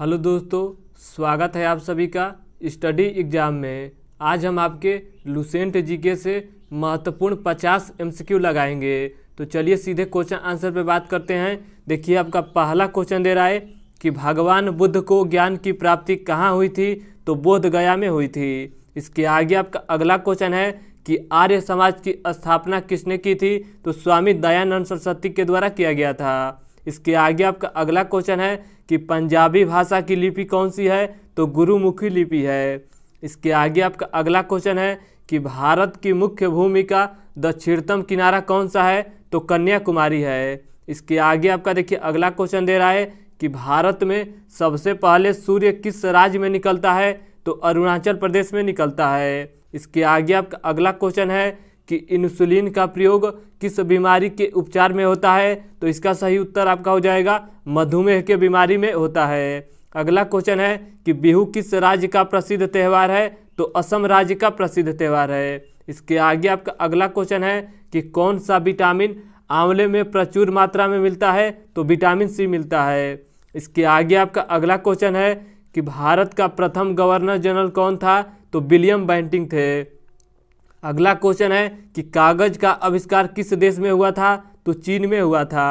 hello दोस्तों स्वागत है आप सभी का स्टडी एग्ज़ाम में आज हम आपके लुसेंट जीके से महत्वपूर्ण 50 एमसीक्यू लगाएंगे तो चलिए सीधे क्वेश्चन आंसर पे बात करते हैं देखिए आपका पहला क्वेश्चन दे रहा है कि भगवान बुद्ध को ज्ञान की प्राप्ति कहाँ हुई थी तो बोध गया में हुई थी इसके आगे आपका अगला क्वेश्चन है कि आर्य समाज की स्थापना किसने की थी तो स्वामी दयानंद सरस्वती के द्वारा किया गया था इसके आगे आपका अगला क्वेश्चन है कि पंजाबी भाषा की लिपि कौन सी है तो गुरुमुखी लिपि है इसके आगे आपका अगला क्वेश्चन है कि भारत की मुख्य भूमि का दक्षिणतम किनारा कौन सा है तो कन्याकुमारी है इसके आगे आपका देखिए अगला क्वेश्चन दे रहा है कि भारत में सबसे पहले सूर्य किस राज्य में निकलता है तो अरुणाचल प्रदेश में निकलता है इसके आगे आपका अगला क्वेश्चन है कि इंसुलिन का प्रयोग किस बीमारी के उपचार में होता है तो इसका सही उत्तर आपका हो जाएगा मधुमेह के बीमारी में होता है अगला क्वेश्चन है कि बिहू किस राज्य का प्रसिद्ध त्यौहार है तो असम राज्य का प्रसिद्ध त्यौहार है इसके आगे आपका अगला क्वेश्चन है कि कौन सा विटामिन आंवले में प्रचुर मात्रा में मिलता है तो विटामिन सी मिलता है इसके आगे आपका अगला क्वेश्चन है कि भारत का प्रथम गवर्नर जनरल कौन था तो विलियम बैंटिंग थे अगला क्वेश्चन है कि कागज का आविष्कार किस देश में हुआ था तो चीन में हुआ था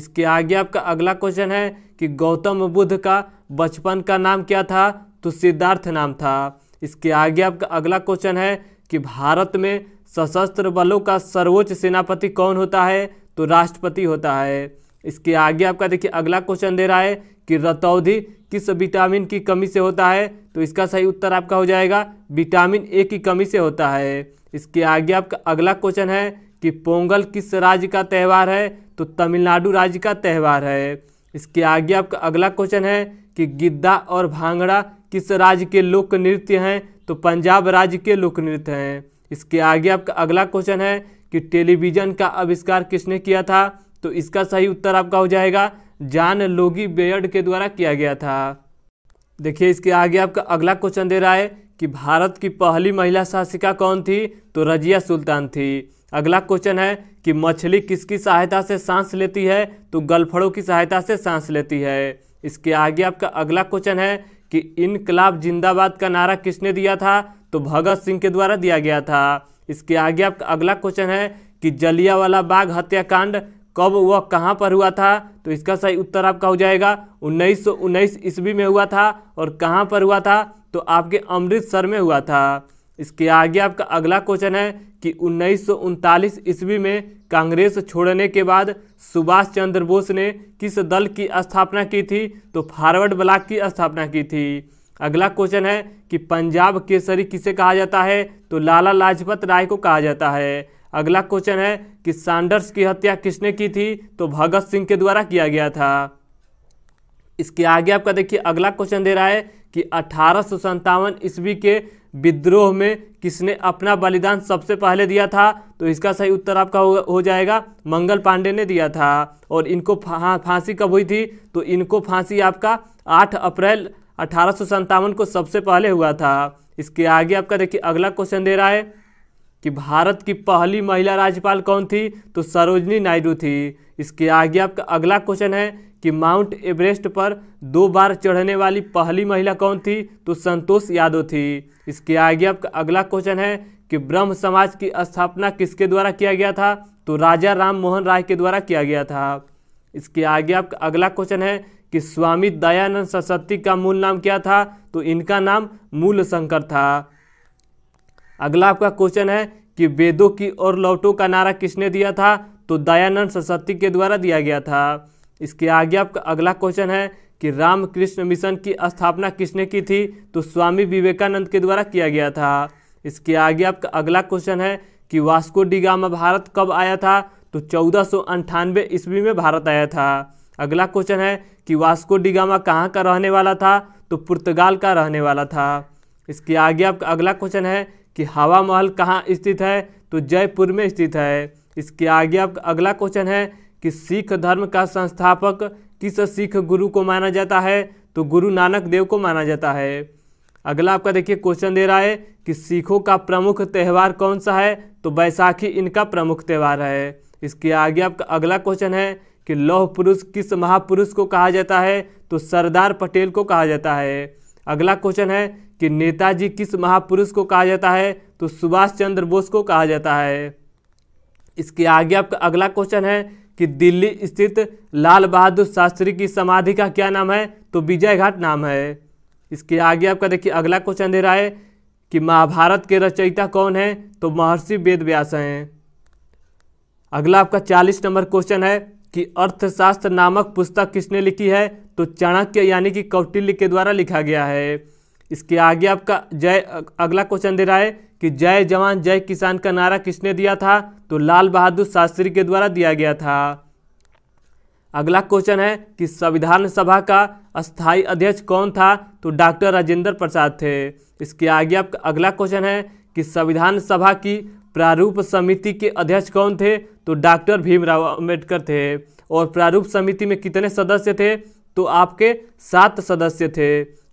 इसके आगे आपका अगला क्वेश्चन है कि गौतम बुद्ध का बचपन का नाम क्या था तो सिद्धार्थ नाम था इसके आगे आपका अगला क्वेश्चन है कि भारत में सशस्त्र बलों का सर्वोच्च सेनापति कौन होता है तो राष्ट्रपति होता है इसके आगे आपका देखिए अगला क्वेश्चन दे रहा है कि रतौधी किस विटामिन की कमी से होता है तो इसका सही उत्तर आपका हो जाएगा विटामिन ए की कमी से होता है इसके आगे आपका अगला क्वेश्चन है कि पोंगल किस राज्य का त्यौहार है तो तमिलनाडु राज्य का त्यौहार है इसके आगे आपका अगला क्वेश्चन है कि गिद्दा और भांगड़ा किस राज्य के लोक नृत्य हैं तो पंजाब राज्य के लोक नृत्य हैं इसके आगे आपका अगला क्वेश्चन है कि टेलीविज़न का आविष्कार किसने किया था तो इसका सही उत्तर आपका हो जाएगा जान लोगी बेयर्ड के द्वारा किया गया था देखिए इसके आगे आपका अगला क्वेश्चन दे रहा है कि भारत की पहली महिला शासिका कौन थी तो रजिया सुल्तान थी अगला क्वेश्चन है कि मछली किसकी सहायता से सांस लेती है तो गलफड़ों की सहायता से सांस लेती है इसके आगे आपका अगला क्वेश्चन है कि इनकलाब जिंदाबाद का नारा किसने दिया था तो भगत सिंह के द्वारा दिया गया था इसके आगे आपका अगला क्वेश्चन है कि जलियावाला बाग हत्याकांड कब वह कहाँ पर हुआ था तो इसका सही उत्तर आपका हो जाएगा उन्नीस सौ उन्नीस ईस्वी में हुआ था और कहाँ पर हुआ था तो आपके अमृतसर में हुआ था इसके आगे आपका अगला क्वेश्चन है कि उन्नीस ईस्वी में कांग्रेस छोड़ने के बाद सुभाष चंद्र बोस ने किस दल की स्थापना की थी तो फॉरवर्ड ब्लॉक की स्थापना की थी अगला क्वेश्चन है कि पंजाब केसरी किसे कहा जाता है तो लाला लाजपत राय को कहा जाता है अगला क्वेश्चन है कि सैंडर्स की हत्या किसने की थी तो भगत सिंह के द्वारा किया गया था इसके आगे आपका देखिए अगला क्वेश्चन दे रहा है कि अठारह सौ ईस्वी के विद्रोह में किसने अपना बलिदान सबसे पहले दिया था तो इसका सही उत्तर आपका हो, हो जाएगा मंगल पांडे ने दिया था और इनको फांसी कब हुई थी तो इनको फांसी आपका 8 अप्रैल अठारह को सबसे पहले हुआ था इसके आगे आपका देखिए अगला क्वेश्चन दे रहा है कि भारत की पहली महिला राज्यपाल कौन थी तो सरोजनी नायडू थी इसके आगे आपका अगला क्वेश्चन है कि माउंट एवरेस्ट पर दो बार चढ़ने वाली पहली महिला कौन थी तो संतोष यादव थी इसके आगे आपका अगला क्वेश्चन है कि ब्रह्म समाज की स्थापना किसके द्वारा किया गया था तो राजा राम मोहन राय के द्वारा किया गया था इसके आगे आपका अगला क्वेश्चन है कि स्वामी दयानंद सरस्वती का मूल नाम क्या था तो इनका नाम मूल शंकर था अगला आपका क्वेश्चन है कि वेदों की और लौटों का नारा किसने दिया था तो दयानंद सरस्वती के द्वारा दिया गया था इसके आगे आपका अगला क्वेश्चन है कि रामकृष्ण मिशन की स्थापना किसने की थी तो स्वामी विवेकानंद के द्वारा किया गया था इसके आगे आपका अगला क्वेश्चन है कि वास्को डिगामा भारत कब आया था तो चौदह सौ अंठानवे ईस्वी में भारत आया था अगला क्वेश्चन है कि वास्को डिगामा कहाँ का रहने वाला था तो पुर्तगाल का रहने वाला था इसके आगे आपका अगला क्वेश्चन है कि हवा महल कहाँ स्थित है तो जयपुर में स्थित है इसके आगे आपका अगला क्वेश्चन है कि सिख धर्म का संस्थापक किस सिख गुरु को माना जाता है तो गुरु नानक देव को माना जाता है अगला आपका देखिए क्वेश्चन दे रहा है कि सिखों का प्रमुख त्यौहार कौन सा है तो बैसाखी इनका प्रमुख त्यौहार है इसके आगे आपका अगला क्वेश्चन है कि लौह पुरुष किस महापुरुष को कहा जाता है तो सरदार पटेल को कहा जाता है अगला क्वेश्चन है कि नेताजी किस महापुरुष को कहा जाता है तो सुभाष चंद्र बोस को कहा जाता है इसके आगे आपका अगला क्वेश्चन है कि दिल्ली स्थित लाल बहादुर शास्त्री की समाधि का क्या नाम है तो विजय घाट नाम है इसके आगे आपका देखिए अगला क्वेश्चन दे रहा है कि महाभारत के रचयिता कौन है तो महर्षि वेद व्यास हैं अगला आपका चालीस नंबर क्वेश्चन है कि अर्थशास्त्र नामक पुस्तक किसने लिखी है तो चाणक्य यानी कि कौटिल्य के द्वारा लिखा गया है इसके आगे आपका जय अगला क्वेश्चन दे रहा है कि जय जवान जय किसान का नारा किसने दिया था तो लाल बहादुर शास्त्री के द्वारा दिया गया था अगला क्वेश्चन है कि संविधान सभा का स्थायी अध्यक्ष कौन था तो डॉक्टर राजेंद्र प्रसाद थे इसके आगे आपका अगला क्वेश्चन है कि संविधान सभा की प्रारूप समिति के अध्यक्ष कौन थे तो डॉक्टर भीमराव अम्बेडकर थे और प्रारूप समिति में कितने सदस्य थे तो आपके सात सदस्य थे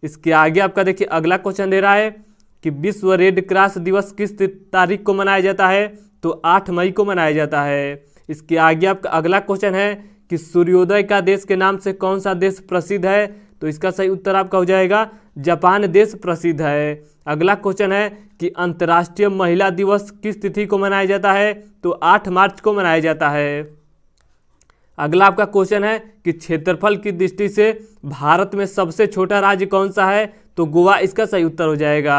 इसके आगे आपका देखिए अगला क्वेश्चन दे रहा है कि विश्व रेड क्रॉस दिवस किस तारीख को मनाया जाता है तो आठ मई को मनाया जाता है इसके आगे आपका अगला क्वेश्चन है कि सूर्योदय का देश के नाम से कौन सा देश प्रसिद्ध है तो इसका सही उत्तर आपका हो जाएगा जापान देश प्रसिद्ध है अगला क्वेश्चन है कि अंतर्राष्ट्रीय महिला दिवस किस तिथि को मनाया जाता है तो 8 मार्च को मनाया जाता है अगला आपका क्वेश्चन है कि क्षेत्रफल की दृष्टि से भारत में सबसे छोटा राज्य कौन सा है तो गोवा इसका सही उत्तर हो जाएगा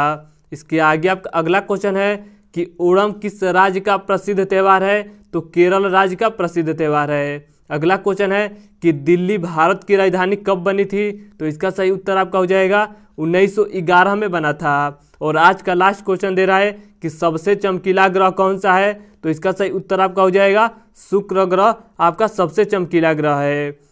इसके आगे आपका अगला क्वेश्चन है कि ओणम किस राज्य का प्रसिद्ध त्यौहार है तो केरल राज्य का प्रसिद्ध त्यौहार है अगला क्वेश्चन है कि दिल्ली भारत की राजधानी कब बनी थी तो इसका सही उत्तर आपका हो जाएगा 1911 में बना था और आज का लास्ट क्वेश्चन दे रहा है कि सबसे चमकीला ग्रह कौन सा है तो इसका सही उत्तर आपका हो जाएगा शुक्र ग्रह आपका सबसे चमकीला ग्रह है